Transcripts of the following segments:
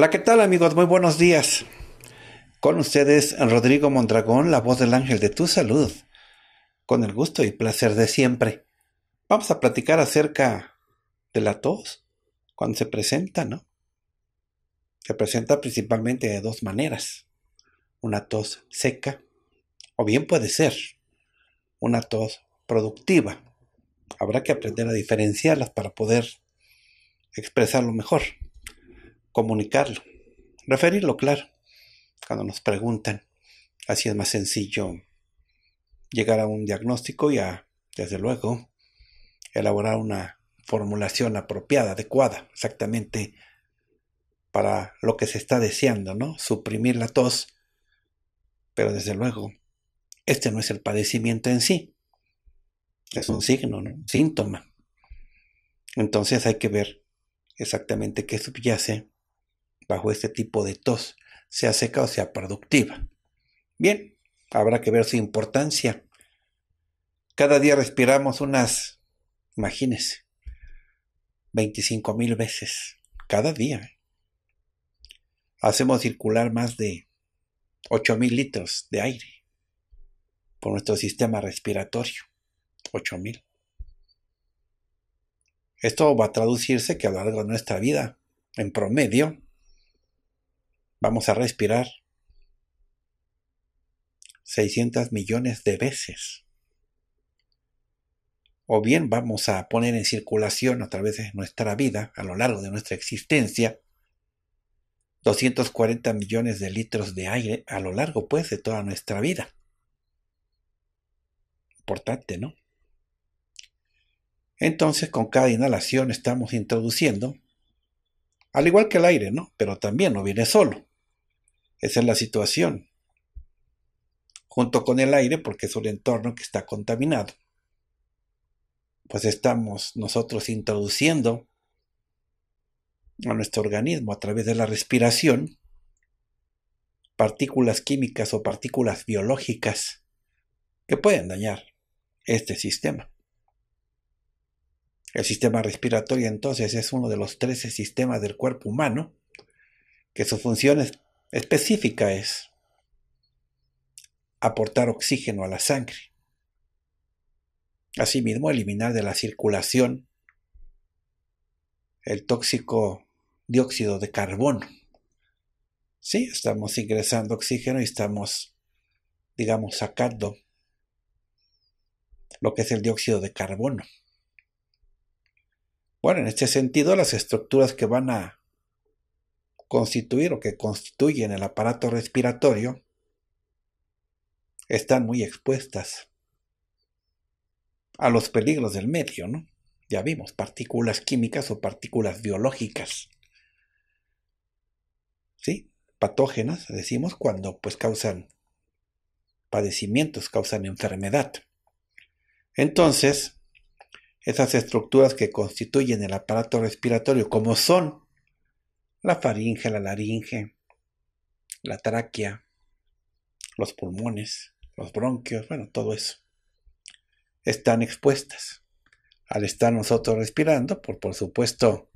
Hola, ¿qué tal amigos? Muy buenos días. Con ustedes Rodrigo Mondragón, la voz del ángel de tu salud. Con el gusto y placer de siempre. Vamos a platicar acerca de la tos cuando se presenta, ¿no? Se presenta principalmente de dos maneras. Una tos seca o bien puede ser una tos productiva. Habrá que aprender a diferenciarlas para poder expresarlo mejor comunicarlo, referirlo, claro. Cuando nos preguntan, así es más sencillo llegar a un diagnóstico y a, desde luego, elaborar una formulación apropiada, adecuada, exactamente para lo que se está deseando, ¿no? Suprimir la tos, pero desde luego, este no es el padecimiento en sí, es un signo, un síntoma. Entonces hay que ver exactamente qué subyace bajo este tipo de tos, sea seca o sea productiva. Bien, habrá que ver su importancia. Cada día respiramos unas, imagínense, 25 mil veces, cada día. Hacemos circular más de 8 mil litros de aire por nuestro sistema respiratorio, 8 mil. Esto va a traducirse que a lo largo de nuestra vida, en promedio, Vamos a respirar 600 millones de veces. O bien vamos a poner en circulación a través de nuestra vida, a lo largo de nuestra existencia, 240 millones de litros de aire a lo largo, pues, de toda nuestra vida. Importante, ¿no? Entonces, con cada inhalación estamos introduciendo, al igual que el aire, ¿no? Pero también no viene solo. Esa es la situación. Junto con el aire, porque es un entorno que está contaminado. Pues estamos nosotros introduciendo a nuestro organismo a través de la respiración partículas químicas o partículas biológicas que pueden dañar este sistema. El sistema respiratorio entonces es uno de los 13 sistemas del cuerpo humano que su función es específica es aportar oxígeno a la sangre. Asimismo, eliminar de la circulación el tóxico dióxido de carbono. Sí, estamos ingresando oxígeno y estamos, digamos, sacando lo que es el dióxido de carbono. Bueno, en este sentido, las estructuras que van a constituir o que constituyen el aparato respiratorio están muy expuestas a los peligros del medio, ¿no? Ya vimos, partículas químicas o partículas biológicas. ¿Sí? Patógenas, decimos, cuando pues causan padecimientos, causan enfermedad. Entonces, esas estructuras que constituyen el aparato respiratorio, como son la faringe, la laringe, la tráquea, los pulmones, los bronquios, bueno, todo eso, están expuestas. Al estar nosotros respirando, por, pues, por supuesto,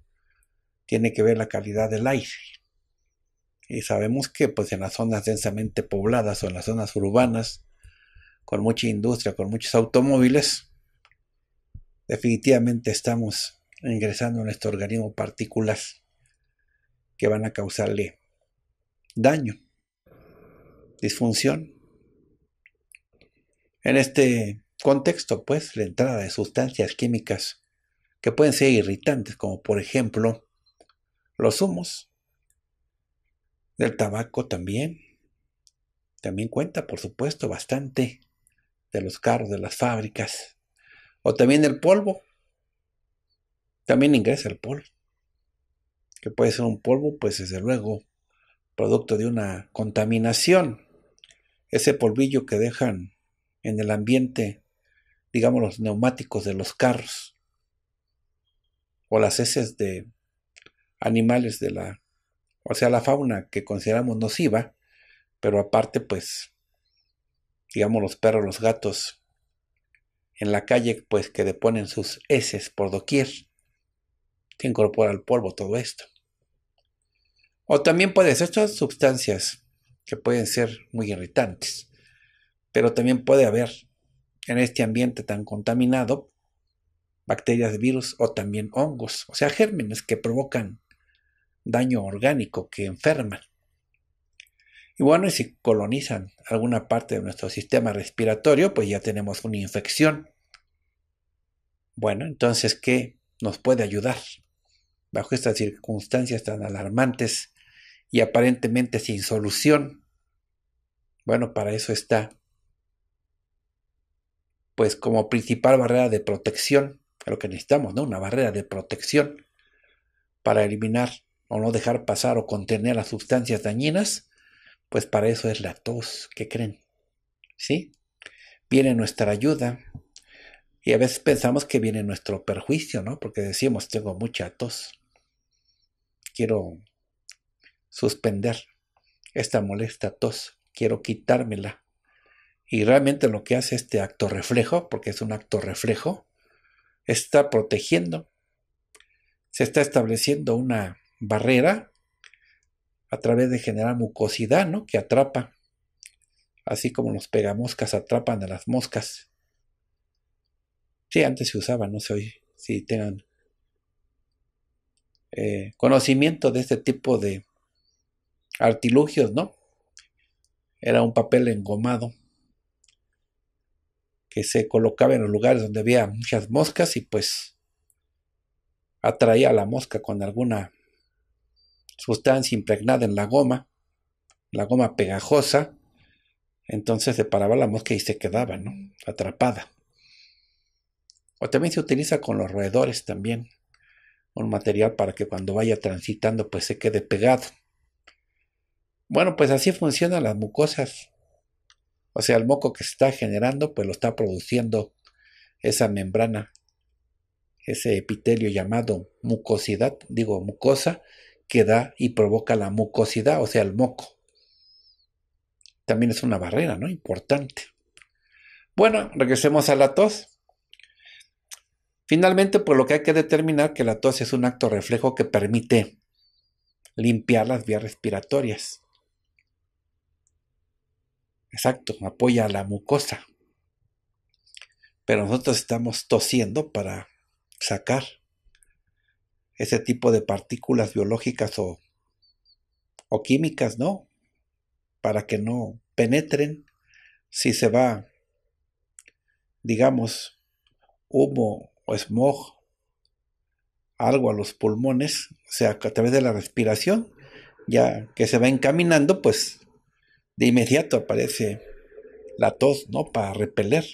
tiene que ver la calidad del aire. Y sabemos que pues, en las zonas densamente pobladas o en las zonas urbanas, con mucha industria, con muchos automóviles, definitivamente estamos ingresando en nuestro organismo partículas que van a causarle daño, disfunción. En este contexto, pues, la entrada de sustancias químicas que pueden ser irritantes, como por ejemplo los humos del tabaco también. También cuenta, por supuesto, bastante de los carros, de las fábricas. O también el polvo. También ingresa el polvo que puede ser un polvo, pues desde luego, producto de una contaminación. Ese polvillo que dejan en el ambiente, digamos, los neumáticos de los carros o las heces de animales de la, o sea, la fauna que consideramos nociva, pero aparte, pues, digamos, los perros, los gatos en la calle, pues, que deponen sus heces por doquier, que incorpora el polvo todo esto. O también puede ser estas sustancias que pueden ser muy irritantes, pero también puede haber en este ambiente tan contaminado bacterias, virus o también hongos, o sea, gérmenes que provocan daño orgánico, que enferman. Y bueno, y si colonizan alguna parte de nuestro sistema respiratorio, pues ya tenemos una infección. Bueno, entonces, ¿qué nos puede ayudar bajo estas circunstancias tan alarmantes y aparentemente sin solución. Bueno, para eso está, pues como principal barrera de protección, lo que necesitamos, ¿no? Una barrera de protección para eliminar o no dejar pasar o contener las sustancias dañinas, pues para eso es la tos, ¿qué creen? ¿Sí? Viene nuestra ayuda y a veces pensamos que viene nuestro perjuicio, ¿no? Porque decimos, tengo mucha tos, quiero suspender esta molesta tos, quiero quitármela. Y realmente lo que hace este acto reflejo, porque es un acto reflejo, está protegiendo, se está estableciendo una barrera a través de generar mucosidad, ¿no? Que atrapa, así como los pegamoscas atrapan a las moscas. Sí, antes se usaba, no sé si tengan eh, conocimiento de este tipo de artilugios, ¿no? Era un papel engomado que se colocaba en los lugares donde había muchas moscas y pues atraía la mosca con alguna sustancia impregnada en la goma, la goma pegajosa, entonces se paraba la mosca y se quedaba, ¿no? Atrapada. O también se utiliza con los roedores también, un material para que cuando vaya transitando pues se quede pegado. Bueno, pues así funcionan las mucosas. O sea, el moco que se está generando, pues lo está produciendo esa membrana, ese epitelio llamado mucosidad, digo mucosa, que da y provoca la mucosidad, o sea, el moco. También es una barrera, ¿no? Importante. Bueno, regresemos a la tos. Finalmente, pues lo que hay que determinar que la tos es un acto reflejo que permite limpiar las vías respiratorias. Exacto, apoya a la mucosa. Pero nosotros estamos tosiendo para sacar ese tipo de partículas biológicas o, o químicas, ¿no? Para que no penetren si se va, digamos, humo o smog, algo a los pulmones, o sea, a través de la respiración, ya que se va encaminando, pues de inmediato aparece la tos, ¿no? Para repeler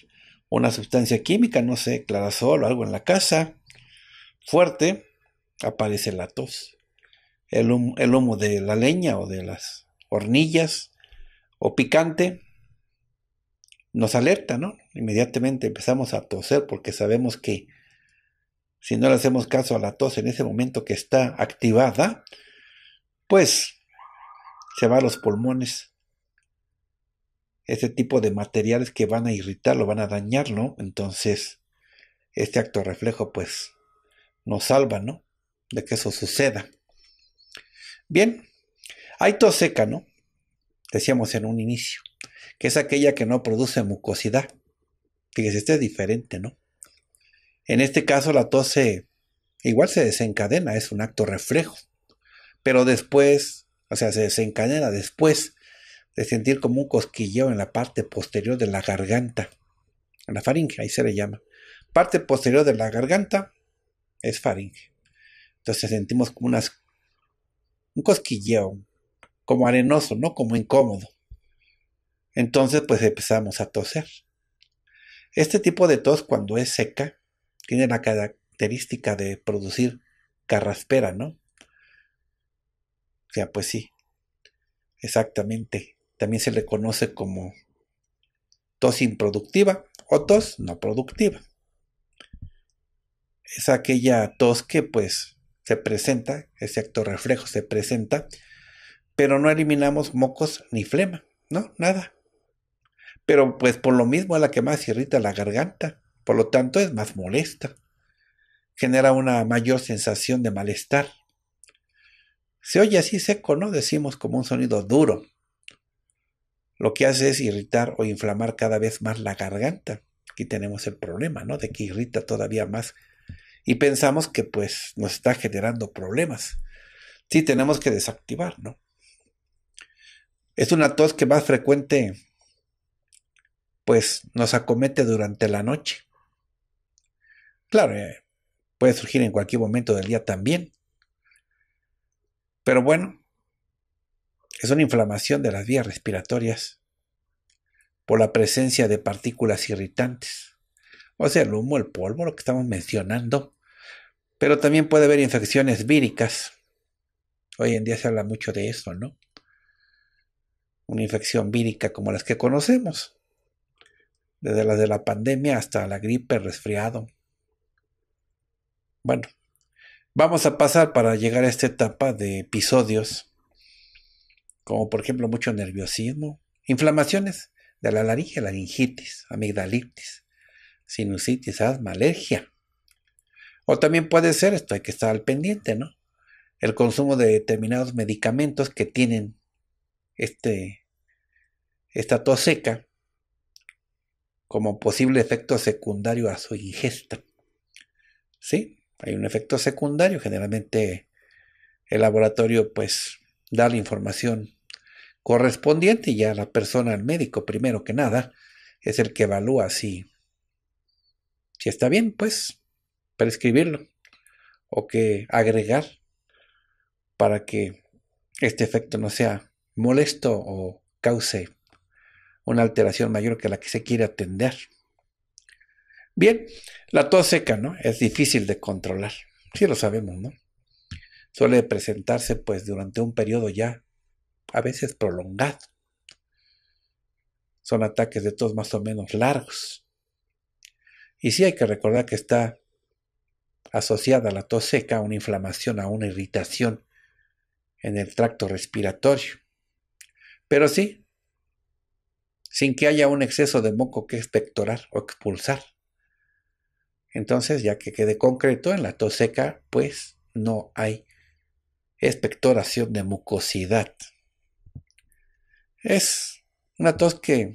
una sustancia química, no sé, clarasol o algo en la casa. Fuerte, aparece la tos. El humo, el humo de la leña o de las hornillas o picante nos alerta, ¿no? Inmediatamente empezamos a toser porque sabemos que si no le hacemos caso a la tos en ese momento que está activada, pues se va a los pulmones este tipo de materiales que van a irritarlo, van a dañarlo. Entonces, este acto reflejo, pues, nos salva, ¿no? De que eso suceda. Bien, hay tos seca, ¿no? Decíamos en un inicio, que es aquella que no produce mucosidad. Fíjese, este es diferente, ¿no? En este caso, la tos se, igual se desencadena, es un acto reflejo. Pero después, o sea, se desencadena después de sentir como un cosquilleo en la parte posterior de la garganta. En la faringe, ahí se le llama. Parte posterior de la garganta es faringe. Entonces sentimos como unas, un cosquilleo, como arenoso, ¿no? Como incómodo. Entonces, pues empezamos a toser. Este tipo de tos, cuando es seca, tiene la característica de producir carraspera, ¿no? O sea, pues sí, exactamente. También se le conoce como tos improductiva o tos no productiva. Es aquella tos que pues se presenta, ese acto reflejo se presenta, pero no eliminamos mocos ni flema, ¿no? Nada. Pero pues por lo mismo es la que más irrita la garganta, por lo tanto es más molesta. Genera una mayor sensación de malestar. Se oye así seco, ¿no? Decimos como un sonido duro, lo que hace es irritar o inflamar cada vez más la garganta. Aquí tenemos el problema, ¿no? De que irrita todavía más. Y pensamos que pues nos está generando problemas. Sí, tenemos que desactivar, ¿no? Es una tos que más frecuente pues nos acomete durante la noche. Claro, eh, puede surgir en cualquier momento del día también. Pero bueno, es una inflamación de las vías respiratorias por la presencia de partículas irritantes. O sea, el humo, el polvo, lo que estamos mencionando. Pero también puede haber infecciones víricas. Hoy en día se habla mucho de eso, ¿no? Una infección vírica como las que conocemos. Desde las de la pandemia hasta la gripe, resfriado. Bueno, vamos a pasar para llegar a esta etapa de episodios como por ejemplo mucho nerviosismo, inflamaciones de la laringe, laringitis, amigdalitis, sinusitis, asma, alergia. O también puede ser, esto hay que estar al pendiente, ¿no? El consumo de determinados medicamentos que tienen este, esta tos seca como posible efecto secundario a su ingesta. ¿Sí? Hay un efecto secundario, generalmente el laboratorio pues da la información correspondiente, ya la persona, el médico primero que nada, es el que evalúa si, si está bien, pues, prescribirlo o que agregar para que este efecto no sea molesto o cause una alteración mayor que la que se quiere atender. Bien, la tos seca, ¿no? Es difícil de controlar, sí lo sabemos, ¿no? Suele presentarse pues durante un periodo ya a veces prolongado. Son ataques de tos más o menos largos. Y sí hay que recordar que está asociada a la tos seca a una inflamación, a una irritación en el tracto respiratorio. Pero sí, sin que haya un exceso de moco que expectorar o expulsar. Entonces, ya que quede concreto, en la tos seca, pues no hay expectoración de mucosidad. Es una tos que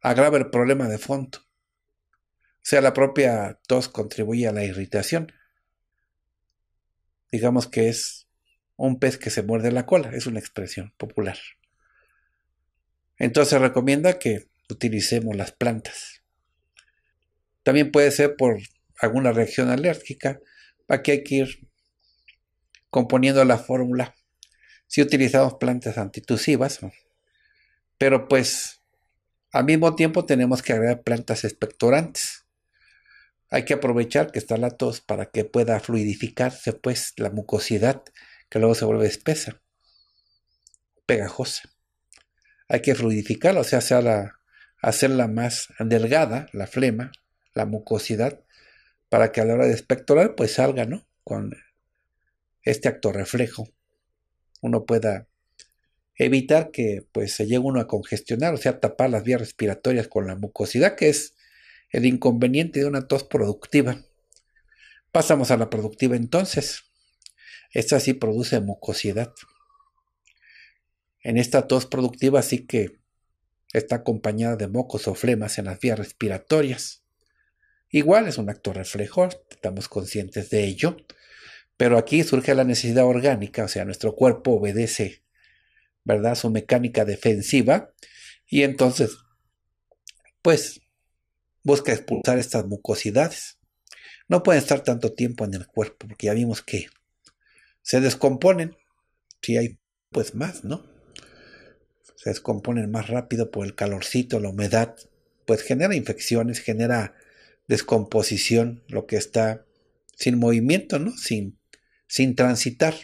agrava el problema de fondo. O sea, la propia tos contribuye a la irritación. Digamos que es un pez que se muerde la cola, es una expresión popular. Entonces recomienda que utilicemos las plantas. También puede ser por alguna reacción alérgica. Aquí hay que ir componiendo la fórmula si utilizamos plantas antitusivas, pero pues al mismo tiempo tenemos que agregar plantas expectorantes. Hay que aprovechar que está la tos para que pueda fluidificarse pues la mucosidad que luego se vuelve espesa, pegajosa. Hay que fluidificarla, o sea, hacerla, hacerla más delgada, la flema, la mucosidad, para que a la hora de expectorar pues salga, ¿no? Con este acto reflejo uno pueda evitar que pues se llegue uno a congestionar, o sea, tapar las vías respiratorias con la mucosidad, que es el inconveniente de una tos productiva. Pasamos a la productiva entonces. Esta sí produce mucosidad. En esta tos productiva sí que está acompañada de mocos o flemas en las vías respiratorias. Igual es un acto reflejo, estamos conscientes de ello. Pero aquí surge la necesidad orgánica, o sea, nuestro cuerpo obedece, ¿verdad? Su mecánica defensiva y entonces, pues, busca expulsar estas mucosidades. No pueden estar tanto tiempo en el cuerpo porque ya vimos que se descomponen. Si hay, pues más, ¿no? Se descomponen más rápido por el calorcito, la humedad. Pues genera infecciones, genera descomposición, lo que está sin movimiento, ¿no? Sin sin transitar.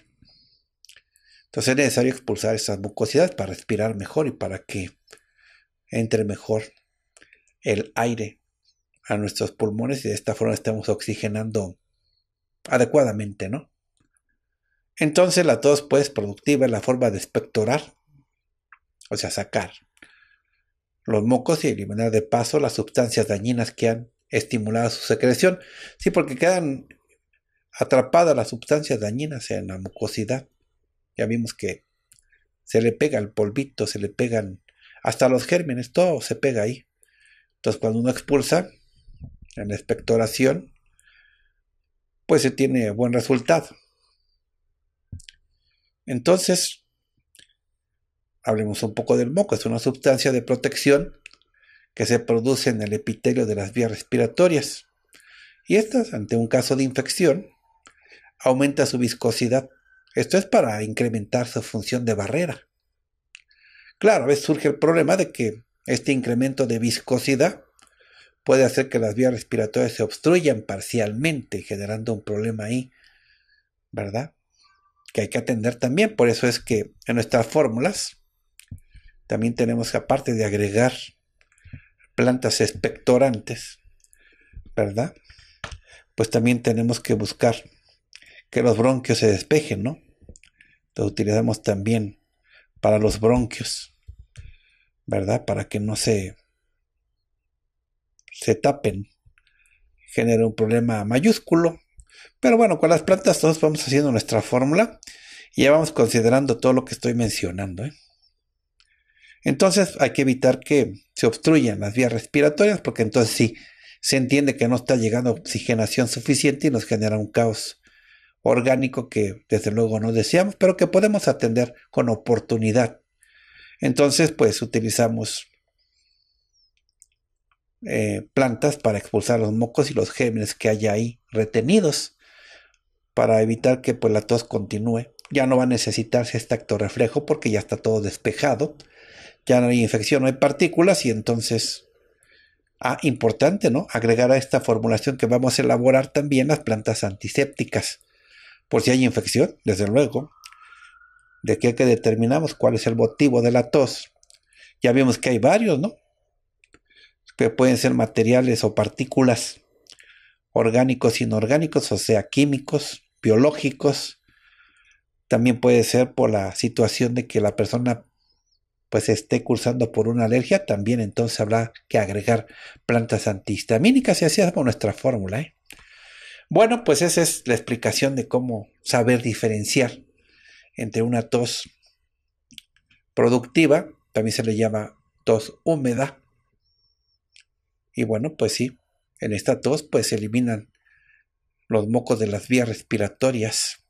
Entonces es necesario expulsar esas mucosidades para respirar mejor y para que entre mejor el aire a nuestros pulmones y de esta forma estemos oxigenando adecuadamente, ¿no? Entonces la tos pues productiva es la forma de espectorar, o sea, sacar los mocos y eliminar de paso las sustancias dañinas que han estimulado su secreción. Sí, porque quedan atrapada las sustancias sea en la mucosidad. Ya vimos que se le pega el polvito, se le pegan hasta los gérmenes, todo se pega ahí. Entonces cuando uno expulsa en la expectoración, pues se tiene buen resultado. Entonces, hablemos un poco del moco. Es una sustancia de protección que se produce en el epitelio de las vías respiratorias. Y estas, ante un caso de infección, aumenta su viscosidad. Esto es para incrementar su función de barrera. Claro, a veces surge el problema de que este incremento de viscosidad puede hacer que las vías respiratorias se obstruyan parcialmente, generando un problema ahí, ¿verdad? Que hay que atender también. Por eso es que en nuestras fórmulas también tenemos, que, aparte de agregar plantas expectorantes, ¿verdad? Pues también tenemos que buscar que los bronquios se despejen, ¿no? Lo utilizamos también para los bronquios, ¿verdad? Para que no se, se tapen, genere un problema mayúsculo. Pero bueno, con las plantas todos vamos haciendo nuestra fórmula y ya vamos considerando todo lo que estoy mencionando. ¿eh? Entonces hay que evitar que se obstruyan las vías respiratorias porque entonces sí, se entiende que no está llegando oxigenación suficiente y nos genera un caos orgánico que desde luego no deseamos, pero que podemos atender con oportunidad. Entonces, pues utilizamos eh, plantas para expulsar los mocos y los gérmenes que haya ahí retenidos para evitar que pues, la tos continúe. Ya no va a necesitarse este acto reflejo porque ya está todo despejado. Ya no hay infección, no hay partículas y entonces... Ah, importante, ¿no? Agregar a esta formulación que vamos a elaborar también las plantas antisépticas por si hay infección, desde luego, de que, que determinamos cuál es el motivo de la tos. Ya vimos que hay varios, ¿no? Que pueden ser materiales o partículas, orgánicos, inorgánicos, o sea, químicos, biológicos. También puede ser por la situación de que la persona pues esté cursando por una alergia, también entonces habrá que agregar plantas antihistamínicas y así es nuestra fórmula. ¿eh? Bueno, pues esa es la explicación de cómo saber diferenciar entre una tos productiva, también se le llama tos húmeda. Y bueno, pues sí, en esta tos pues se eliminan los mocos de las vías respiratorias.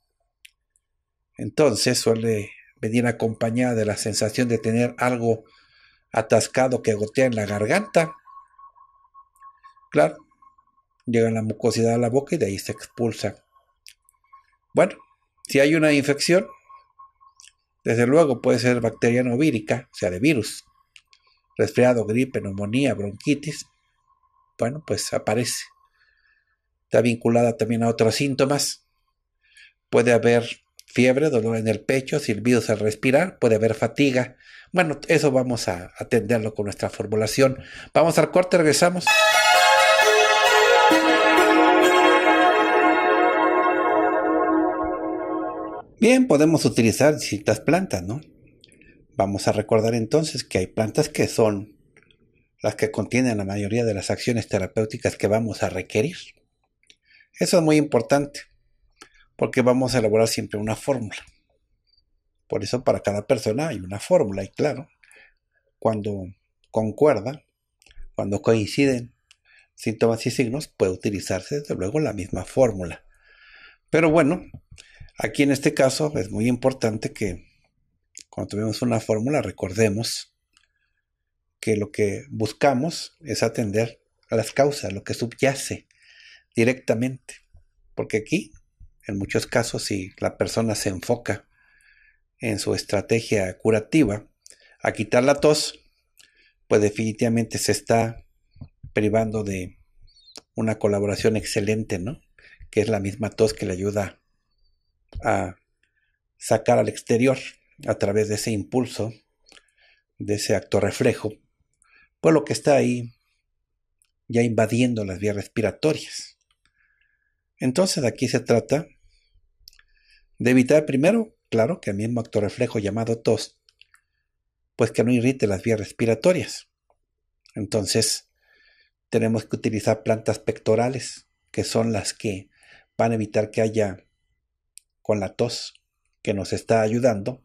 Entonces suele venir acompañada de la sensación de tener algo atascado que gotea en la garganta. Claro, llega la mucosidad a la boca y de ahí se expulsa. Bueno, si hay una infección, desde luego puede ser bacteriana o vírica, o sea, de virus, resfriado, gripe, neumonía, bronquitis, bueno, pues aparece. Está vinculada también a otros síntomas. Puede haber fiebre, dolor en el pecho, silbidos al respirar, puede haber fatiga. Bueno, eso vamos a atenderlo con nuestra formulación. Vamos al corte, regresamos. Bien, podemos utilizar distintas plantas, ¿no? Vamos a recordar entonces que hay plantas que son las que contienen la mayoría de las acciones terapéuticas que vamos a requerir. Eso es muy importante, porque vamos a elaborar siempre una fórmula. Por eso para cada persona hay una fórmula, y claro, cuando concuerda, cuando coinciden síntomas y signos, puede utilizarse desde luego la misma fórmula. Pero bueno, Aquí en este caso es muy importante que cuando tuvimos una fórmula recordemos que lo que buscamos es atender a las causas, lo que subyace directamente. Porque aquí, en muchos casos, si la persona se enfoca en su estrategia curativa a quitar la tos, pues definitivamente se está privando de una colaboración excelente, ¿no? Que es la misma tos que le ayuda a sacar al exterior a través de ese impulso, de ese acto reflejo, pues lo que está ahí ya invadiendo las vías respiratorias. Entonces aquí se trata de evitar primero, claro, que el mismo acto reflejo llamado tos, pues que no irrite las vías respiratorias. Entonces tenemos que utilizar plantas pectorales, que son las que van a evitar que haya con la tos que nos está ayudando,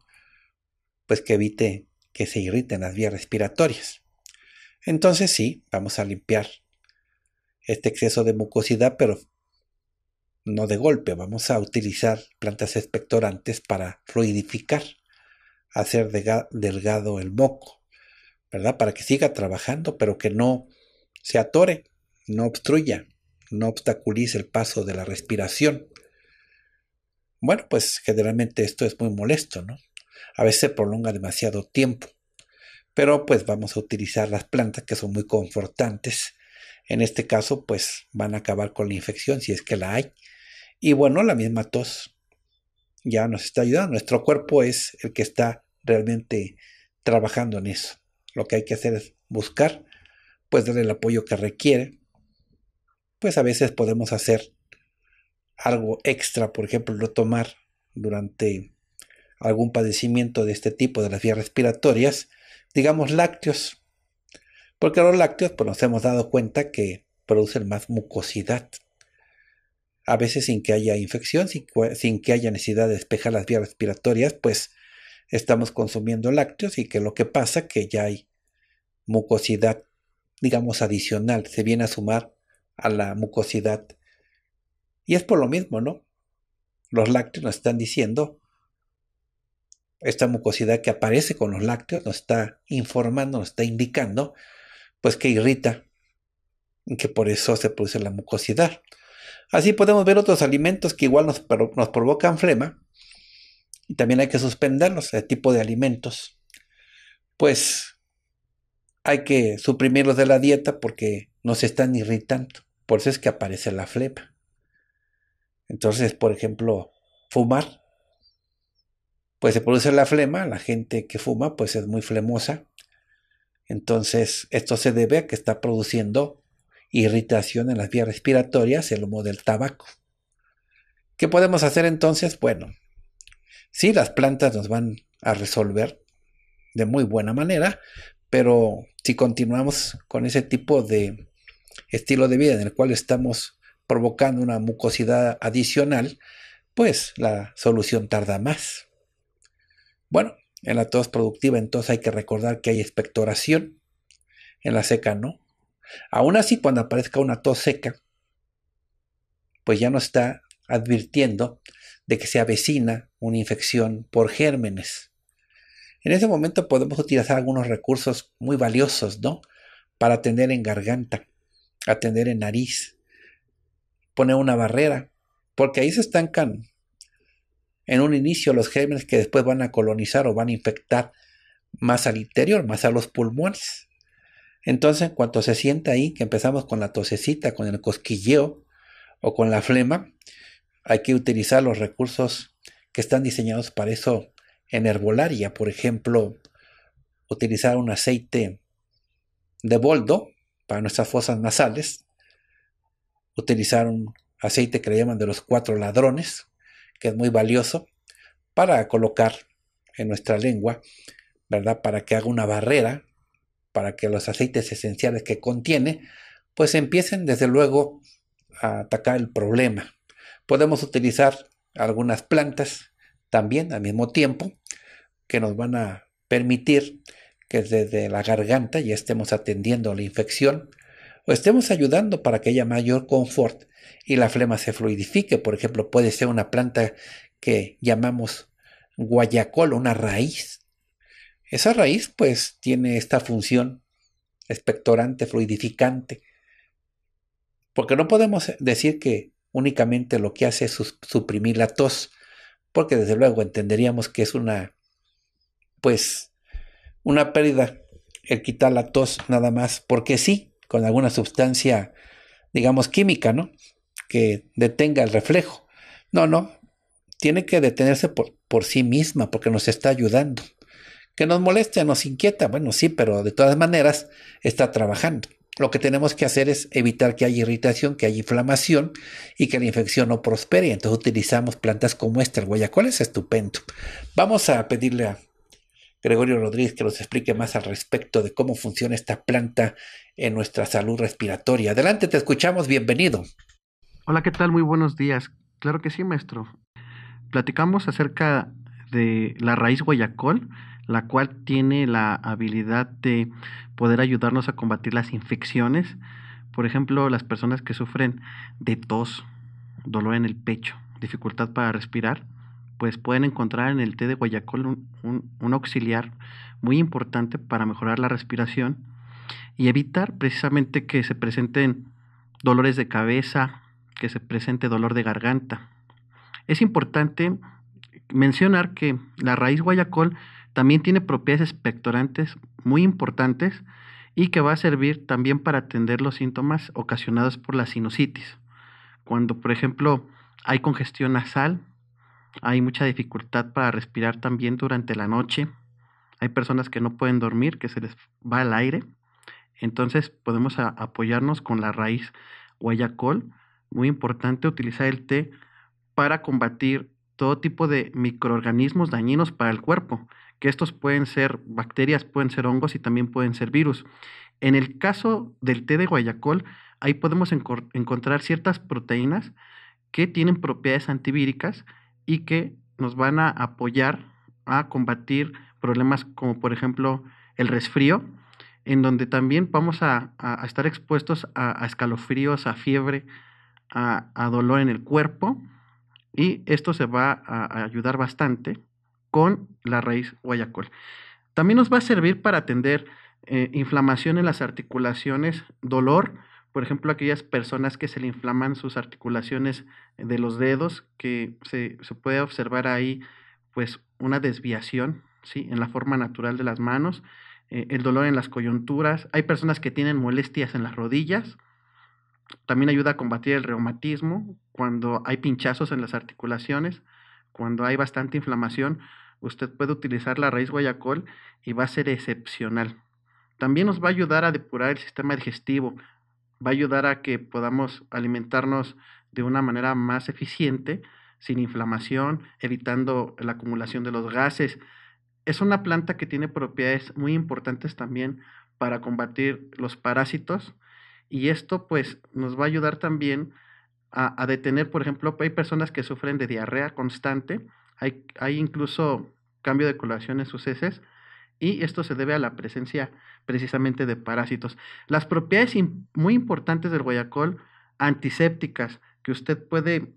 pues que evite que se irriten las vías respiratorias. Entonces sí, vamos a limpiar este exceso de mucosidad, pero no de golpe, vamos a utilizar plantas expectorantes para fluidificar, hacer delgado el moco, ¿verdad? Para que siga trabajando, pero que no se atore, no obstruya, no obstaculice el paso de la respiración. Bueno, pues generalmente esto es muy molesto, ¿no? A veces se prolonga demasiado tiempo, pero pues vamos a utilizar las plantas que son muy confortantes. En este caso, pues van a acabar con la infección si es que la hay. Y bueno, la misma tos ya nos está ayudando. Nuestro cuerpo es el que está realmente trabajando en eso. Lo que hay que hacer es buscar, pues darle el apoyo que requiere. Pues a veces podemos hacer algo extra, por ejemplo, no tomar durante algún padecimiento de este tipo de las vías respiratorias, digamos lácteos, porque los lácteos pues, nos hemos dado cuenta que producen más mucosidad, a veces sin que haya infección, sin, que haya necesidad de despejar las vías respiratorias, pues estamos consumiendo lácteos y que lo que pasa que ya hay mucosidad, digamos, adicional, se viene a sumar a la mucosidad y es por lo mismo, ¿no? Los lácteos nos están diciendo, esta mucosidad que aparece con los lácteos nos está informando, nos está indicando, pues que irrita y que por eso se produce la mucosidad. Así podemos ver otros alimentos que igual nos, provocan flema y también hay que suspenderlos, ese tipo de alimentos. Pues hay que suprimirlos de la dieta porque nos están irritando. Por eso es que aparece la flema. Entonces, por ejemplo, fumar, pues se produce la flema, la gente que fuma pues es muy flemosa. Entonces, esto se debe a que está produciendo irritación en las vías respiratorias, el humo del tabaco. ¿Qué podemos hacer entonces? Bueno, sí, las plantas nos van a resolver de muy buena manera, pero si continuamos con ese tipo de estilo de vida en el cual estamos provocando una mucosidad adicional, pues la solución tarda más. Bueno, en la tos productiva entonces hay que recordar que hay expectoración, en la seca no. Aún así, cuando aparezca una tos seca, pues ya no está advirtiendo de que se avecina una infección por gérmenes. En ese momento podemos utilizar algunos recursos muy valiosos, ¿no? Para atender en garganta, atender en nariz, poner una barrera, porque ahí se estancan en un inicio los gérmenes que después van a colonizar o van a infectar más al interior, más a los pulmones. Entonces, en cuanto se sienta ahí, que empezamos con la tosecita, con el cosquilleo o con la flema, hay que utilizar los recursos que están diseñados para eso en herbolaria, por ejemplo, utilizar un aceite de boldo para nuestras fosas nasales, Utilizar un aceite que le llaman de los cuatro ladrones, que es muy valioso, para colocar en nuestra lengua, ¿verdad? Para que haga una barrera, para que los aceites esenciales que contiene, pues empiecen desde luego a atacar el problema. Podemos utilizar algunas plantas también al mismo tiempo, que nos van a permitir que desde la garganta ya estemos atendiendo la infección, o estemos ayudando para que haya mayor confort y la flema se fluidifique. Por ejemplo, puede ser una planta que llamamos guayacol, una raíz. Esa raíz pues tiene esta función expectorante, fluidificante. Porque no podemos decir que únicamente lo que hace es suprimir la tos, porque desde luego entenderíamos que es una, pues, una pérdida el quitar la tos nada más, porque sí, con alguna sustancia, digamos, química, ¿no? Que detenga el reflejo. No, no, tiene que detenerse por, sí misma porque nos está ayudando. Que nos moleste, nos inquieta, bueno, sí, pero de todas maneras está trabajando. Lo que tenemos que hacer es evitar que haya irritación, que haya inflamación y que la infección no prospere. Entonces utilizamos plantas como esta, el guayacol es estupendo. Vamos a pedirle a Gregorio Rodríguez que nos explique más al respecto de cómo funciona esta planta en nuestra salud respiratoria. Adelante, te escuchamos, bienvenido. Hola, ¿qué tal? Muy buenos días. Claro que sí, maestro. Platicamos acerca de la raíz guayacol, la cual tiene la habilidad de poder ayudarnos a combatir las infecciones. Por ejemplo, las personas que sufren de tos, dolor en el pecho, dificultad para respirar, pues pueden encontrar en el té de guayacol un, un auxiliar muy importante para mejorar la respiración y evitar precisamente que se presenten dolores de cabeza, que se presente dolor de garganta. Es importante mencionar que la raíz guayacol también tiene propiedades expectorantes muy importantes y que va a servir también para atender los síntomas ocasionados por la sinusitis. Cuando, por ejemplo, hay congestión nasal, hay mucha dificultad para respirar también durante la noche, hay personas que no pueden dormir, que se les va el aire, entonces podemos apoyarnos con la raíz guayacol. Muy importante utilizar el té para combatir todo tipo de microorganismos dañinos para el cuerpo, que estos pueden ser bacterias, pueden ser hongos y también pueden ser virus. En el caso del té de guayacol, ahí podemos encontrar ciertas proteínas que tienen propiedades antivíricas y que nos van a apoyar a combatir problemas como por ejemplo el resfrío en donde también vamos a, estar expuestos a, escalofríos, a fiebre, a, dolor en el cuerpo, y esto se va a, ayudar bastante con la raíz guayacol. También nos va a servir para atender eh, inflamación en las articulaciones, dolor, por ejemplo, aquellas personas que se le inflaman sus articulaciones de los dedos, que se, se puede observar ahí pues una desviación ¿sí? en la forma natural de las manos. Eh, el dolor en las coyunturas. Hay personas que tienen molestias en las rodillas. También ayuda a combatir el reumatismo cuando hay pinchazos en las articulaciones, cuando hay bastante inflamación. Usted puede utilizar la raíz guayacol y va a ser excepcional. También nos va a ayudar a depurar el sistema digestivo, va a ayudar a que podamos alimentarnos de una manera más eficiente, sin inflamación, evitando la acumulación de los gases, es una planta que tiene propiedades muy importantes también para combatir los parásitos y esto pues nos va a ayudar también a, detener, por ejemplo, hay personas que sufren de diarrea constante, hay, incluso cambio de coloración en sus heces y esto se debe a la presencia precisamente de parásitos. Las propiedades muy importantes del guayacol antisépticas que usted puede,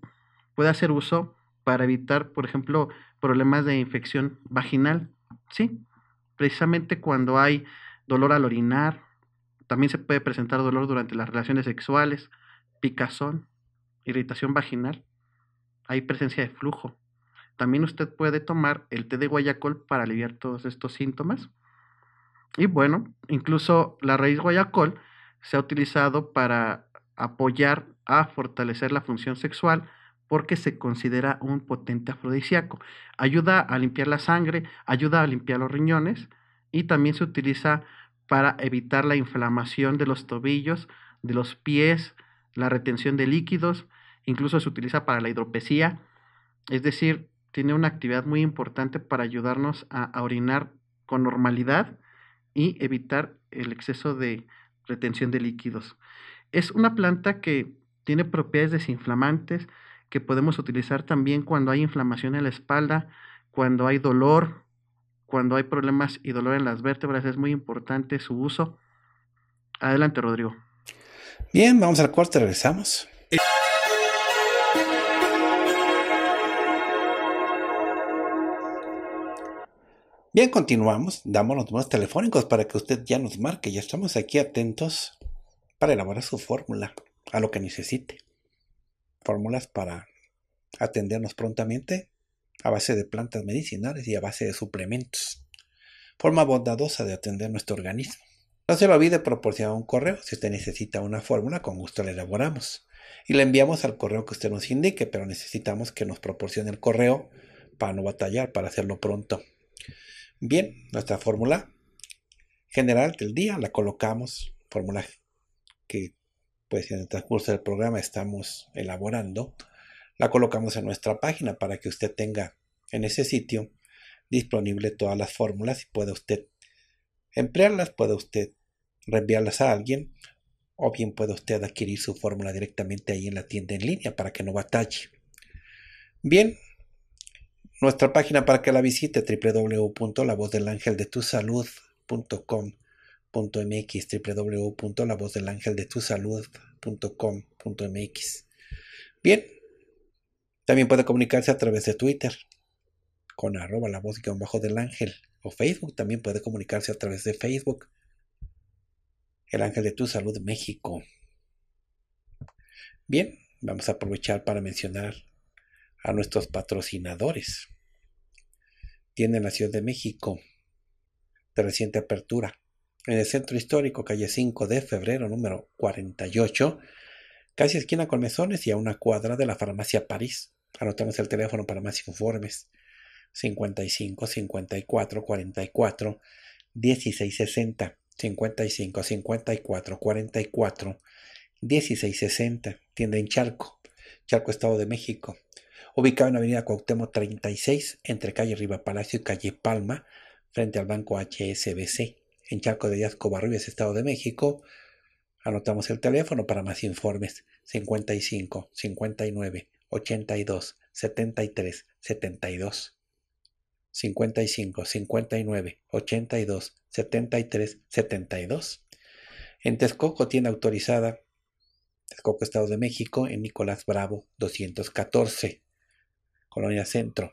puede hacer uso para evitar, por ejemplo, problemas de infección vaginal. Sí, precisamente cuando hay dolor al orinar, también se puede presentar dolor durante las relaciones sexuales, picazón, irritación vaginal, hay presencia de flujo. También usted puede tomar el té de guayacol para aliviar todos estos síntomas. Y bueno, incluso la raíz guayacol se ha utilizado para apoyar a fortalecer la función sexual, porque se considera un potente afrodisíaco. Ayuda a limpiar la sangre, ayuda a limpiar los riñones y también se utiliza para evitar la inflamación de los tobillos, de los pies, la retención de líquidos, incluso se utiliza para la hidropesía, es decir, tiene una actividad muy importante para ayudarnos a orinar con normalidad y evitar el exceso de retención de líquidos. Es una planta que tiene propiedades desinflamantes, que podemos utilizar también cuando hay inflamación en la espalda, cuando hay dolor, cuando hay problemas y dolor en las vértebras. Es muy importante su uso. Adelante, Rodrigo. Bien, vamos al cuarto, regresamos. Bien, continuamos. Damos los números telefónicos para que usted ya nos marque. Ya estamos aquí atentos para elaborar su fórmula a lo que necesite fórmulas para atendernos prontamente a base de plantas medicinales y a base de suplementos. Forma bondadosa de atender nuestro organismo. No se lo olvide proporcionar un correo si usted necesita una fórmula, con gusto la elaboramos y la enviamos al correo que usted nos indique, pero necesitamos que nos proporcione el correo para no batallar, para hacerlo pronto. Bien, nuestra fórmula general del día la colocamos, fórmula que pues en el transcurso del programa estamos elaborando, la colocamos en nuestra página para que usted tenga en ese sitio disponible todas las fórmulas y pueda usted emplearlas, pueda usted reenviarlas a alguien o bien puede usted adquirir su fórmula directamente ahí en la tienda en línea para que no batalle. Bien, nuestra página para que la visite www.lavozdelangeldetusalud.com .mx, Bien, también puede comunicarse a través de Twitter con arroba la voz bajo del ángel o Facebook, también puede comunicarse a través de Facebook. El ángel de tu salud México. Bien, vamos a aprovechar para mencionar a nuestros patrocinadores. Tiene la Ciudad de México, de reciente apertura, en el centro histórico, calle 5 de febrero, número 48, casi esquina mesones y a una cuadra de la farmacia París. Anotamos el teléfono para más informes. 55 54 44 16 60 55 54 44 16 60 tienda en Charco Charco Estado de México ubicado en avenida Cuauhtémoc 36 entre calle Riva Palacio y calle Palma frente al banco HSBC en Charco de Díaz-Cobarrubias, Estado de México. Anotamos el teléfono para más informes 55 59 82 73 72. 55 59 82 73 72. En Texcoco tiene autorizada Texcoco Estado de México en Nicolás Bravo 214, Colonia Centro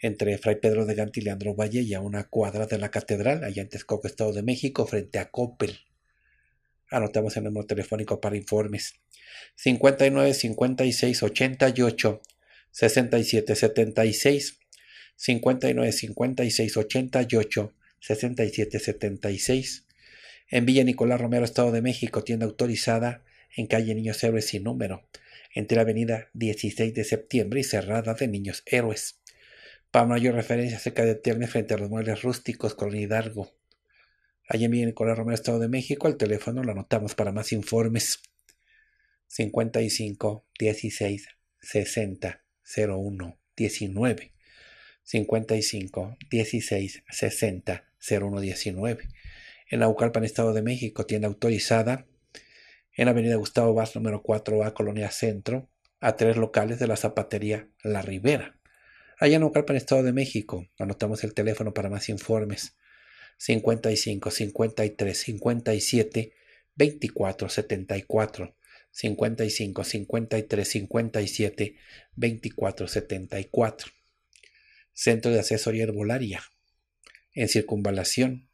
entre Fray Pedro de Gante y Leandro Valle y a una cuadra de la catedral, allá en Texcoco, Estado de México, frente a Coppel. Anotamos el número telefónico para informes. 59 56 88 67 76 59 56 88 67 76 en Villa Nicolás Romero, Estado de México, tienda autorizada en calle Niños Héroes sin número, entre la avenida 16 de septiembre y cerrada de Niños Héroes. Para mayor referencia acerca de tiernes frente a los muebles rústicos, Colonia Hidalgo. Allí en Nicolás Romero, Estado de México, el teléfono lo anotamos para más informes. 55 16 60 01 19 55 16 60 01 19 en Naucalpan, Estado de México, tienda autorizada en Avenida Gustavo Vaz, número 4A, Colonia Centro, a tres locales de la zapatería La Ribera. Allá en en Estado de México. Anotamos el teléfono para más informes. 55 53 57 24 74. 55 53 57 24 74. Centro de Asesoría Herbolaria. En circunvalación.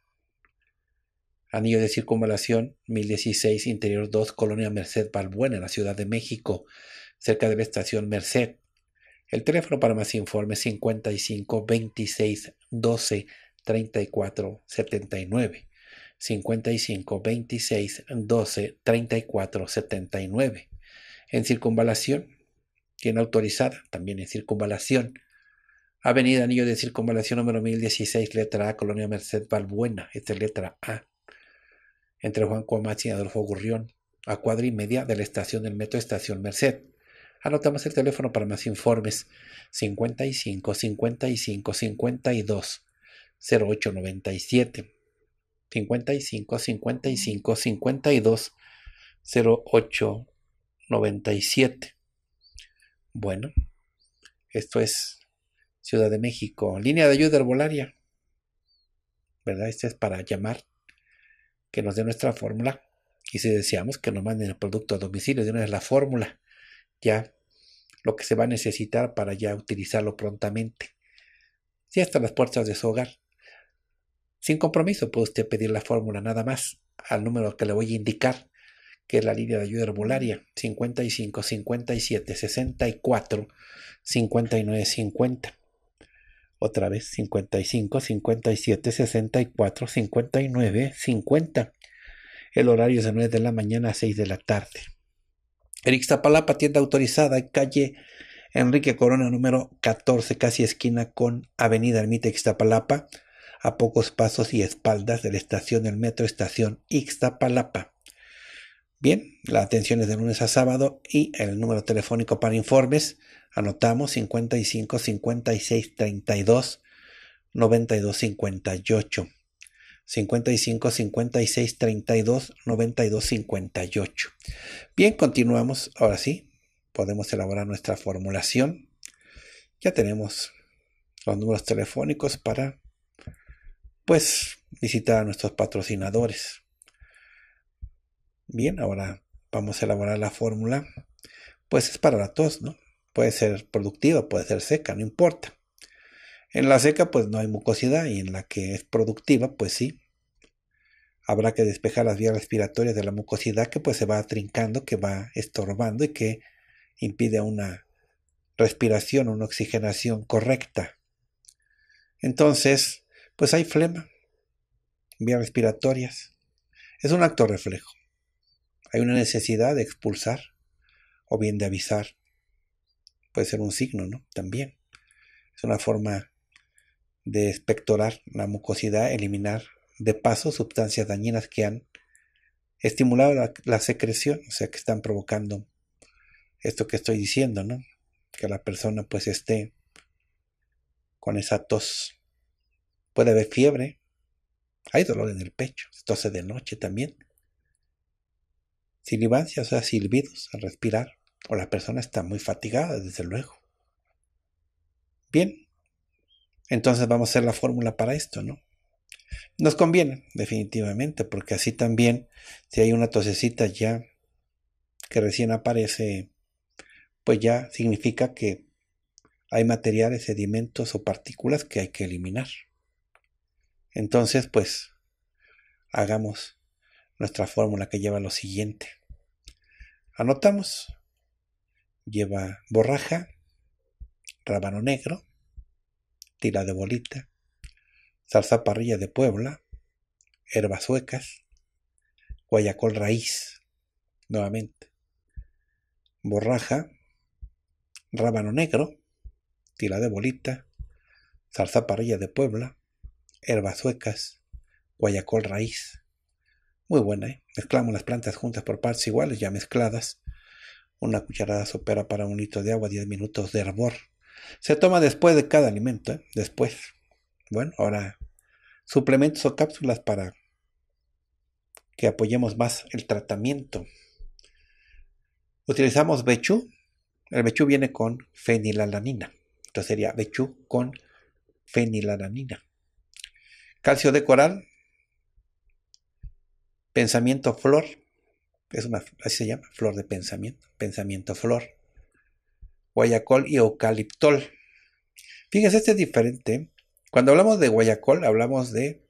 Anillo de circunvalación 1016, interior 2, Colonia Merced, Balbuena, en la Ciudad de México, cerca de la estación Merced. El teléfono para más informes 55 26 12 34 79. 55 26 12 34 79. En circunvalación, tiene autorizada, también en circunvalación. Avenida Anillo de Circunvalación número 1016, letra A, Colonia Merced Valbuena, esta es letra A. Entre Juan Cuamachi y Adolfo Gurrión, a cuadra y media de la estación del Metro Estación Merced. Anotamos el teléfono para más informes 55 55 52 08 97. 55 55 52 08 97. Bueno, esto es Ciudad de México, línea de ayuda herbolaria. ¿Verdad? Este es para llamar que nos dé nuestra fórmula y si deseamos que nos manden el producto a domicilio, de una la fórmula ya lo que se va a necesitar para ya utilizarlo prontamente. Si hasta las puertas de su hogar. Sin compromiso puede usted pedir la fórmula nada más al número que le voy a indicar, que es la línea de ayuda herbularia. 55 57 64 59 50. Otra vez 55 57 64 59 50. El horario es de 9 de la mañana a 6 de la tarde. En Ixtapalapa, tienda autorizada, calle Enrique Corona, número 14, casi esquina con Avenida Ermita Ixtapalapa, a pocos pasos y espaldas de la estación del metro, estación Ixtapalapa. Bien, la atención es de lunes a sábado y el número telefónico para informes, anotamos 55 56 32 92 58. 55 56 32 92 58. Bien, continuamos. Ahora sí, podemos elaborar nuestra formulación. Ya tenemos los números telefónicos para pues visitar a nuestros patrocinadores. Bien, ahora vamos a elaborar la fórmula. Pues es para la tos, ¿no? Puede ser productiva, puede ser seca, no importa. En la seca pues no hay mucosidad y en la que es productiva pues sí. Habrá que despejar las vías respiratorias de la mucosidad que pues se va trincando, que va estorbando y que impide una respiración, una oxigenación correcta. Entonces, pues hay flema, vías respiratorias. Es un acto reflejo. Hay una necesidad de expulsar o bien de avisar. Puede ser un signo, ¿no? También. Es una forma de expectorar la mucosidad, eliminar de paso sustancias dañinas que han estimulado la, secreción, o sea que están provocando esto que estoy diciendo, ¿no? Que la persona pues esté con esa tos. Puede haber fiebre, hay dolor en el pecho, tose de noche también. Silivancia, o sea, silbidos al respirar, o la persona está muy fatigada, desde luego. Bien, entonces vamos a hacer la fórmula para esto, ¿no? Nos conviene, definitivamente, porque así también, si hay una tosecita ya que recién aparece, pues ya significa que hay materiales, sedimentos o partículas que hay que eliminar. Entonces, pues, hagamos nuestra fórmula que lleva lo siguiente. Anotamos, lleva borraja, rábano negro, tila de bolita, salsa parrilla de Puebla, herbas suecas, guayacol raíz, nuevamente, borraja, rábano negro, tila de bolita, salsa parrilla de Puebla, herbas suecas, guayacol raíz. Muy buena, ¿eh? Mezclamos las plantas juntas por partes iguales, ya mezcladas. Una cucharada sopera para un litro de agua, 10 minutos de hervor. Se toma después de cada alimento, ¿eh? después. Bueno, ahora suplementos o cápsulas para que apoyemos más el tratamiento. Utilizamos Bechu. El Bechu viene con fenilalanina. Entonces sería Bechu con fenilalanina. Calcio de coral. Pensamiento flor. Es una, así se llama, flor de pensamiento. Pensamiento flor guayacol y eucaliptol. Fíjense, este es diferente. Cuando hablamos de guayacol, hablamos de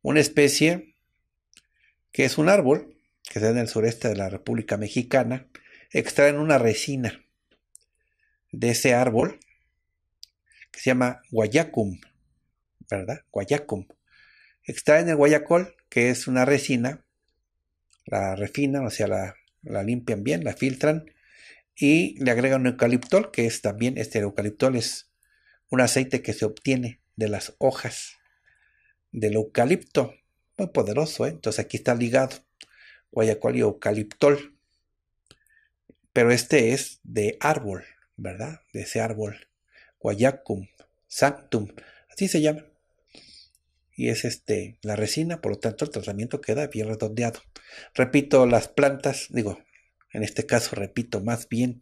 una especie que es un árbol que está en el sureste de la República Mexicana. Extraen una resina de ese árbol que se llama guayacum, ¿verdad? Guayacum. Extraen el guayacol, que es una resina, la refinan, o sea, la, la limpian bien, la filtran y le agregan un eucaliptol, que es también este eucaliptol, es un aceite que se obtiene de las hojas del eucalipto. Muy poderoso, ¿eh? Entonces aquí está ligado guayacol y eucaliptol. Pero este es de árbol, ¿verdad? De ese árbol. Guayacum, sanctum, así se llama. Y es este, la resina, por lo tanto el tratamiento queda bien redondeado. Repito, las plantas, digo, en este caso repito, más bien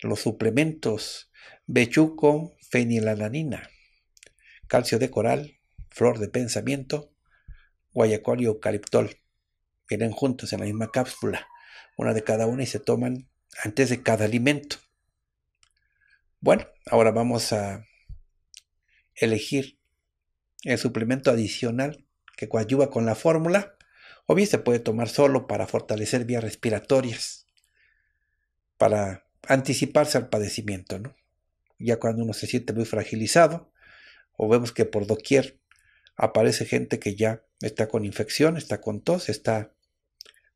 los suplementos bechuco, fenilalanina, calcio de coral, flor de pensamiento, guayacol y eucaliptol. Vienen juntos en la misma cápsula, una de cada una y se toman antes de cada alimento. Bueno, ahora vamos a elegir el suplemento adicional que coadyuva con la fórmula o bien se puede tomar solo para fortalecer vías respiratorias para anticiparse al padecimiento, ¿no? Ya cuando uno se siente muy fragilizado, o vemos que por doquier aparece gente que ya está con infección, está con tos, está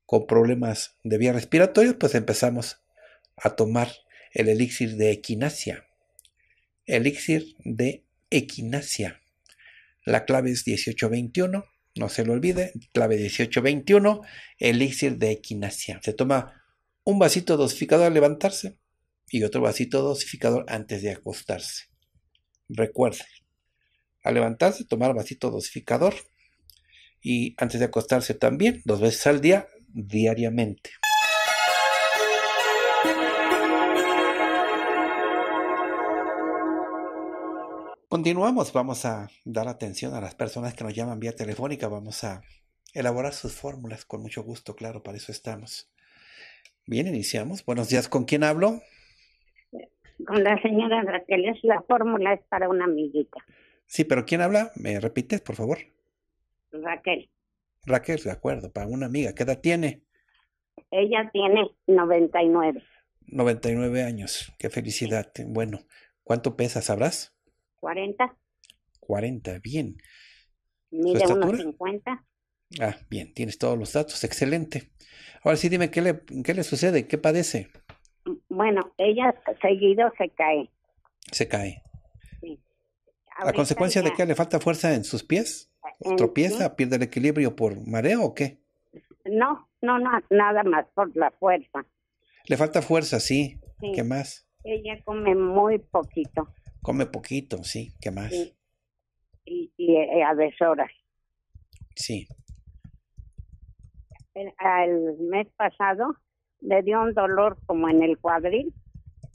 con problemas de vía respiratoria, pues empezamos a tomar el elixir de equinacia. Elixir de equinacia. La clave es 1821, no se lo olvide, clave 1821, elixir de equinacia. Se toma un vasito dosificador al levantarse y otro vasito dosificador antes de acostarse. Recuerde, al levantarse tomar vasito dosificador y antes de acostarse también, dos veces al día, diariamente. Continuamos, vamos a dar atención a las personas que nos llaman vía telefónica, vamos a elaborar sus fórmulas con mucho gusto, claro, para eso estamos. Bien, iniciamos. Buenos días, ¿con quién hablo? Con la señora Raquel, es la fórmula es para una amiguita. Sí, pero ¿quién habla? ¿Me repites, por favor? Raquel. Raquel, de acuerdo, para una amiga. ¿Qué edad tiene? Ella tiene 99. 99 años, qué felicidad. Bueno, ¿cuánto pesa, sabrás? 40. 40, bien. Mide unos 50. Ah, bien, tienes todos los datos, excelente. Ahora sí, dime, ¿qué le, qué le sucede? ¿Qué padece? Bueno, ella seguido se cae. Se cae. Sí. ¿A consecuencia de qué? le falta fuerza en sus pies? ¿Tropieza? ¿Pierde el equilibrio por mareo o qué? No, no, nada más por la fuerza. Le falta fuerza, sí. ¿Qué más? Ella come muy poquito. Come poquito, sí. ¿Qué más? Y, y, eh, a Sí el, mes pasado le dio un dolor como en el cuadril.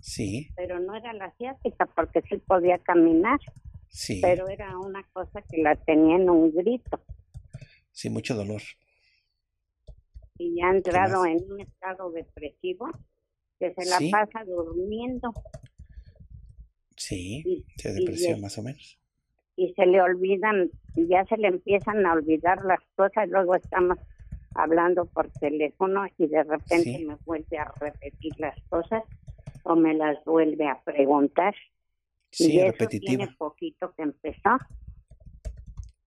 Sí. Pero no era la ciática porque sí podía caminar. Sí. Pero era una cosa que la tenía en un grito. Sí, mucho dolor. Y ya ha entrado en un estado depresivo que se la pasa durmiendo. Sí, se depresión más o menos. Y se le olvidan, ya se le empiezan a olvidar las cosas, luego estamos hablando por teléfono y de repente me vuelve a repetir las cosas o me las vuelve a preguntar. Sí, y repetitivo. poquito que empezó.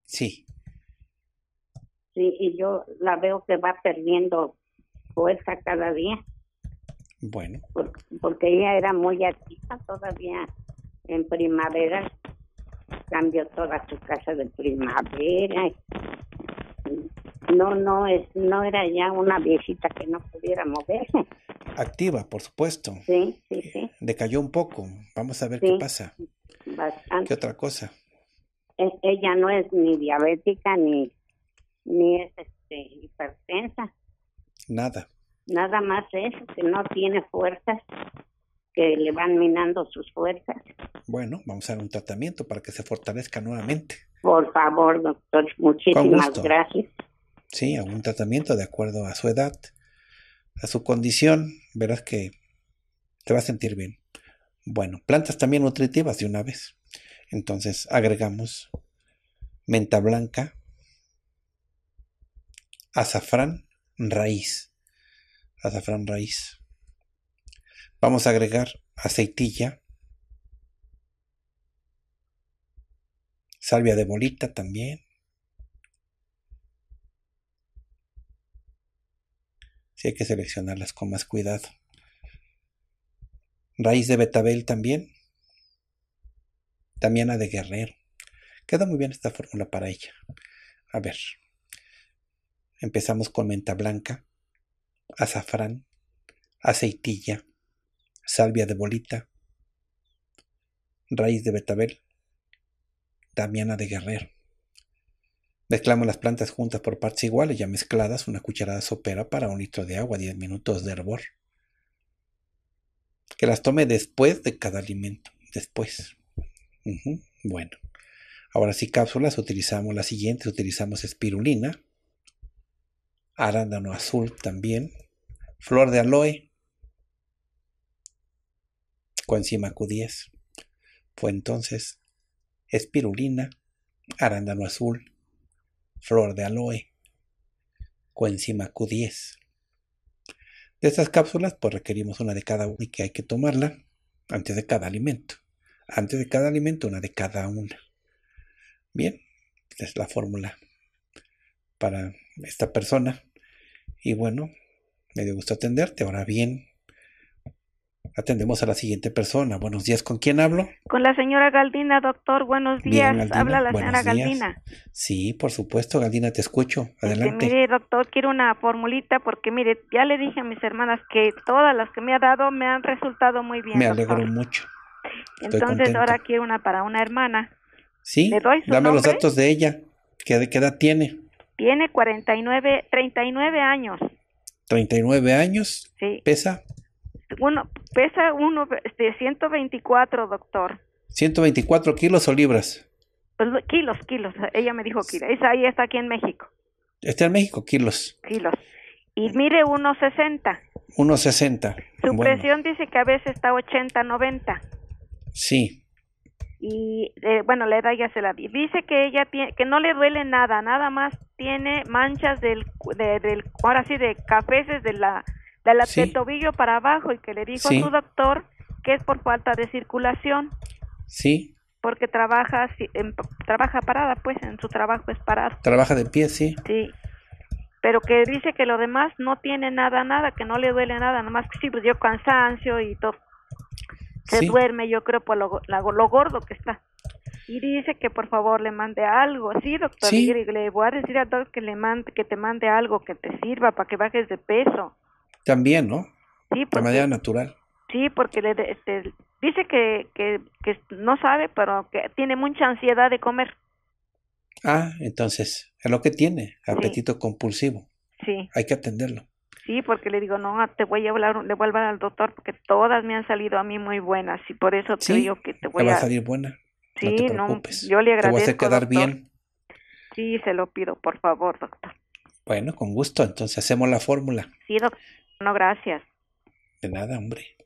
Sí. Sí, y yo la veo que va perdiendo fuerza cada día. Bueno. Porque, porque ella era muy activa todavía en primavera. Cambió toda su casa de primavera. No, no, es, no era ya una viejita que no pudiera moverse. Activa, por supuesto. Sí, sí, sí. Eh, decayó un poco. Vamos a ver qué pasa. Bastante. ¿Qué otra cosa? ella no es ni diabética ni, ni es este, hipertensa. Nada. Nada más eso, que no tiene fuerzas, que le van minando sus fuerzas. Bueno, vamos a dar un tratamiento para que se fortalezca nuevamente. Por favor, doctor, muchísimas gracias. ¿sí? algún tratamiento de acuerdo a su edad, a su condición, verás que te va a sentir bien. Bueno, plantas también nutritivas de una vez. Entonces agregamos menta blanca, azafrán raíz. Azafrán raíz. Vamos a agregar aceitilla. Salvia de bolita también. Sí hay que seleccionarlas con más cuidado. Raíz de betabel también. Damiana de guerrero. Queda muy bien esta fórmula para ella. A ver. Empezamos con menta blanca, azafrán, aceitilla, salvia de bolita, raíz de betabel, damiana de guerrero. Mezclamos las plantas juntas por partes iguales, ya mezcladas, una cucharada sopera para un litro de agua, 10 minutos de hervor. Que las tome después de cada alimento, después. Bueno, ahora sí cápsulas, utilizamos las siguientes, utilizamos espirulina, arándano azul también, flor de aloe, coenzima Q10. Fue entonces espirulina, arándano azul, flor de aloe, coenzima Q10. De estas cápsulas, pues requerimos una de cada una y que hay que tomarla antes de cada alimento. Antes de cada alimento, una de cada una. Bien, esta es la fórmula para esta persona. Y bueno, me dio gusto atenderte. Ahora bien, Atendemos a la siguiente persona. Buenos días, ¿con quién hablo? Con la señora Galdina, doctor. Buenos días. Habla la señora Galdina. Sí, por supuesto, Galdina, te escucho. Adelante. mire, doctor, quiero una formulita porque, mire, ya le dije a mis hermanas que todas las que me ha dado me han resultado muy bien. Me alegro mucho. Estoy Entonces, ahora quiero una para una hermana. Sí, ¿Le doy dame los datos de ella. ¿Qué, ¿Qué edad tiene? Tiene 49, 39 años. 39 años. Sí. ¿Pesa? uno, pesa uno 124, este, doctor. 124 kilos o libras. Pues, kilos, kilos. Ella me dijo kilos. ahí está aquí en México. Está en México, kilos. Kilos. Y mire 1,60. 1,60. Su presión dice que a veces está 80, 90. Sí. Y eh, bueno, la edad ya se la Dice que ella que no le duele nada, nada más tiene manchas del, de, del ahora sí, de cafeces de la, de la del tobillo para abajo y que le dijo a su doctor que es por falta de circulación. Sí. Porque trabaja, trabaja parada, pues en su trabajo es parado. Trabaja de pie, sí. Sí. Pero que dice que lo demás no tiene nada, nada, que no le duele nada, nomás que sí, pues dio cansancio y todo. Se duerme, yo creo, por lo, lo gordo que está. Y dice que por favor le mande algo. Sí, doctor, y le voy a decir a todos que, le mande, que te mande algo que te sirva para que bajes de peso. También, ¿no? Sí, por de manera natural. Sí, porque le, este, dice que, que, que, no sabe, pero que tiene mucha ansiedad de comer. Ah, entonces, es lo que tiene, apetito compulsivo. Sí. Hay que atenderlo. Sí, porque le digo, no, te voy a hablar, le vuelvan al doctor porque todas me han salido a mí muy buenas y por eso te digo que te voy va a... salir buena. Sí, no, te yo le agradezco. Te voy a quedar bien. Sí, se lo pido, por favor, doctor. Bueno, con gusto. Entonces hacemos la fórmula. Sí, doctor. No, gracias. De nada, hombre.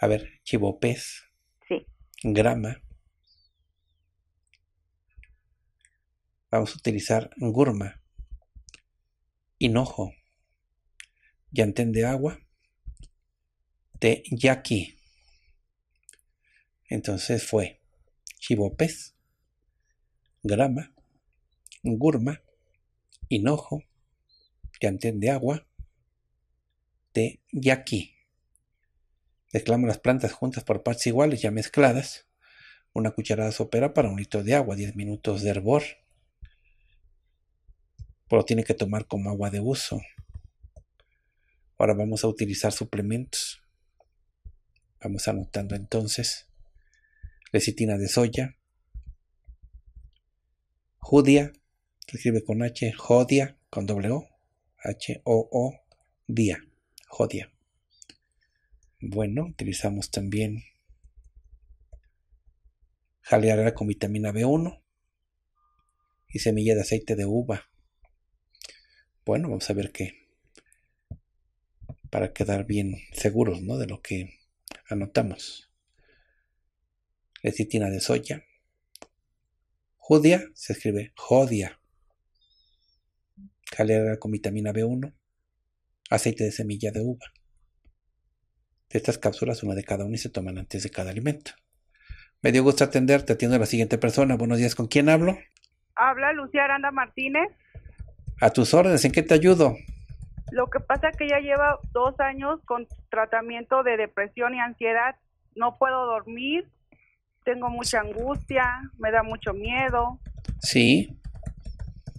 A ver, chivopés. Sí. Grama. Vamos a utilizar gurma, hinojo, Yantén de agua, de yaqui. Entonces fue chivopés, grama, gurma, hinojo, Yantén de agua, de aquí Mezclamos las plantas juntas por partes iguales ya mezcladas. Una cucharada sopera para un litro de agua, 10 minutos de hervor. Pero tiene que tomar como agua de uso. Ahora vamos a utilizar suplementos. Vamos anotando entonces lecitina de soya, judia, se escribe con H, jodia, con W, H-O-O, día. Jodia. Bueno, utilizamos también jalear con vitamina B1 y semilla de aceite de uva. Bueno, vamos a ver qué. Para quedar bien seguros ¿no? de lo que anotamos. Lecitina de soya. Jodia se escribe jodia. Jalea con vitamina B1 aceite de semilla de uva. De estas cápsulas, una de cada una y se toman antes de cada alimento. Me dio gusto atenderte. Atiendo a la siguiente persona. Buenos días. ¿Con quién hablo? Habla Lucía Aranda Martínez. A tus órdenes. ¿En qué te ayudo? Lo que pasa es que ya lleva dos años con tratamiento de depresión y ansiedad. No puedo dormir. Tengo mucha angustia. Me da mucho miedo. Sí.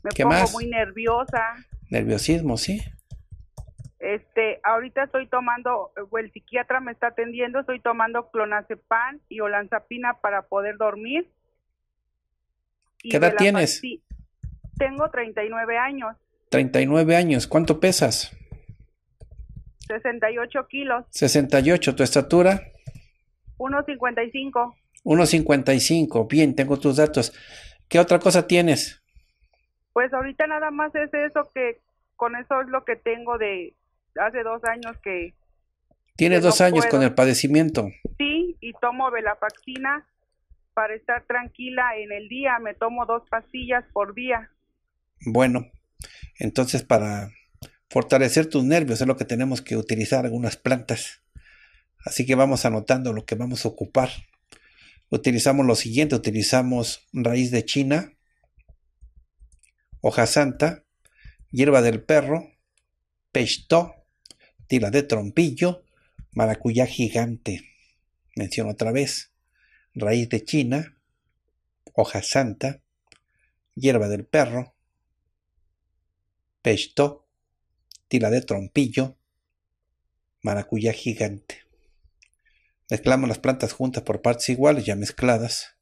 Me pongo muy nerviosa. Nerviosismo, sí. Este, ahorita estoy tomando, el psiquiatra me está atendiendo, estoy tomando clonazepam y olanzapina para poder dormir. ¿Qué edad tienes? tengo 39 años. 39 años, ¿cuánto pesas? 68 kilos. 68, ¿tu estatura? 1,55. 1,55, bien, tengo tus datos. ¿Qué otra cosa tienes? Pues ahorita nada más es eso que con eso es lo que tengo de hace dos años que... Tiene dos años con el padecimiento. Sí, y tomo velafaxina para estar tranquila en el día. Me tomo dos pastillas por día. Bueno, entonces para fortalecer tus nervios es lo que tenemos que utilizar algunas plantas. Así que vamos anotando lo que vamos a ocupar. Utilizamos lo siguiente, utilizamos raíz de china, hoja santa, hierba del perro, pechtó, tila de trompillo, maracuyá gigante, menciono otra vez, raíz de china, hoja santa, hierba del perro, pesto, tila de trompillo, maracuyá gigante. Mezclamos las plantas juntas por partes iguales, ya mezcladas.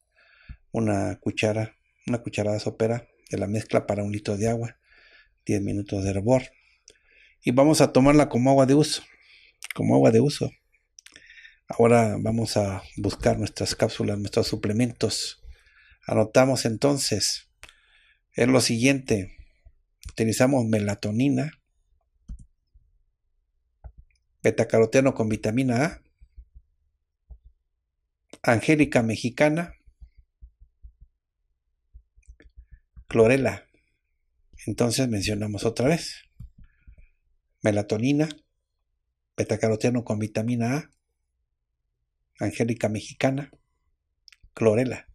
Una cuchara, una cucharada sopera de la mezcla para un litro de agua. 10 minutos de hervor y vamos a tomarla como agua de uso, como agua de uso. Ahora vamos a buscar nuestras cápsulas, nuestros suplementos. Anotamos entonces, es lo siguiente, utilizamos melatonina, betacaroteno con vitamina A, angélica mexicana, clorela. Entonces mencionamos otra vez melatonina, betacaroteno con vitamina A, angélica mexicana, clorela.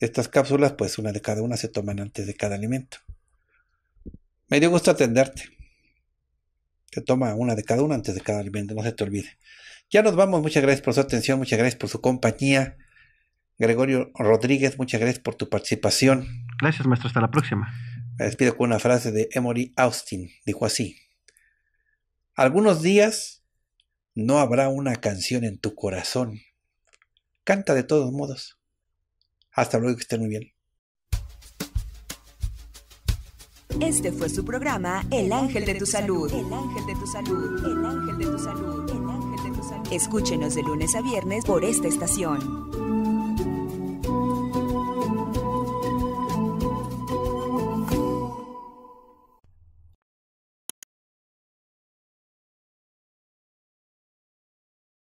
Estas cápsulas, pues una de cada una se toman antes de cada alimento. Me dio gusto atenderte. Te toma una de cada una antes de cada alimento, no se te olvide. Ya nos vamos, muchas gracias por su atención, muchas gracias por su compañía. Gregorio Rodríguez, muchas gracias por tu participación. Gracias, maestro, hasta la próxima. Me despido con una frase de Emory Austin. Dijo así. Algunos días no habrá una canción en tu corazón. Canta de todos modos. Hasta luego, que estén muy bien. Este fue su programa El Ángel de tu Salud. El Ángel de tu Salud. El Ángel de El Ángel de tu Salud. Escúchenos de lunes a viernes por esta estación.